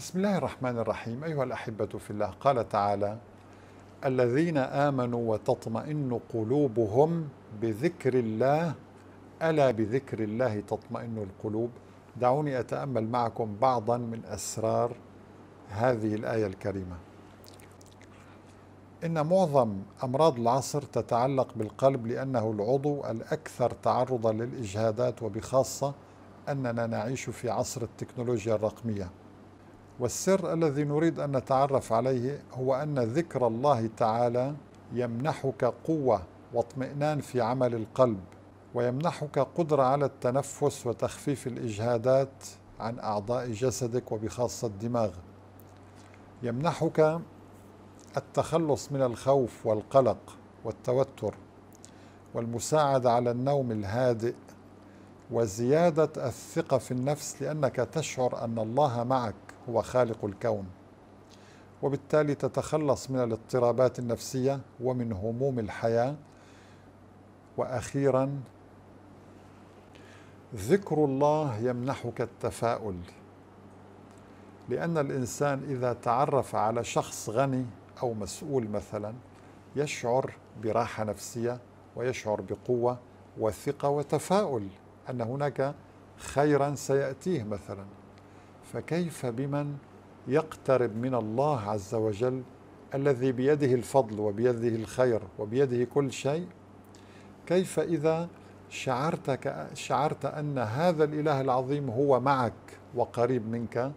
بسم الله الرحمن الرحيم أيها الأحبة في الله قال تعالى الذين آمنوا وتطمئن قلوبهم بذكر الله ألا بذكر الله تطمئن القلوب دعوني أتأمل معكم بعضا من أسرار هذه الآية الكريمة إن معظم أمراض العصر تتعلق بالقلب لأنه العضو الأكثر تعرضا للإجهادات وبخاصة أننا نعيش في عصر التكنولوجيا الرقمية والسر الذي نريد أن نتعرف عليه هو أن ذكر الله تعالى يمنحك قوة واطمئنان في عمل القلب ويمنحك قدرة على التنفس وتخفيف الإجهادات عن أعضاء جسدك وبخاصة الدماغ يمنحك التخلص من الخوف والقلق والتوتر والمساعدة على النوم الهادئ وزيادة الثقة في النفس لأنك تشعر أن الله معك هو خالق الكون وبالتالي تتخلص من الاضطرابات النفسية ومن هموم الحياة وأخيرا ذكر الله يمنحك التفاؤل لأن الإنسان إذا تعرف على شخص غني أو مسؤول مثلا يشعر براحة نفسية ويشعر بقوة وثقة وتفاؤل أن هناك خيرا سيأتيه مثلا فكيف بمن يقترب من الله عز وجل الذي بيده الفضل وبيده الخير وبيده كل شيء كيف إذا شعرت شعرت أن هذا الإله العظيم هو معك وقريب منك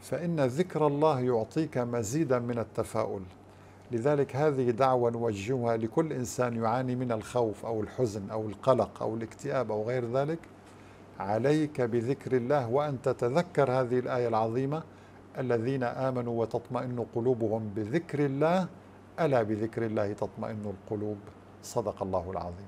فإن ذكر الله يعطيك مزيدا من التفاؤل لذلك هذه دعوة نوجهها لكل إنسان يعاني من الخوف أو الحزن أو القلق أو الاكتئاب أو غير ذلك عليك بذكر الله وأن تتذكر هذه الآية العظيمة الذين آمنوا وتطمئن قلوبهم بذكر الله ألا بذكر الله تطمئن القلوب صدق الله العظيم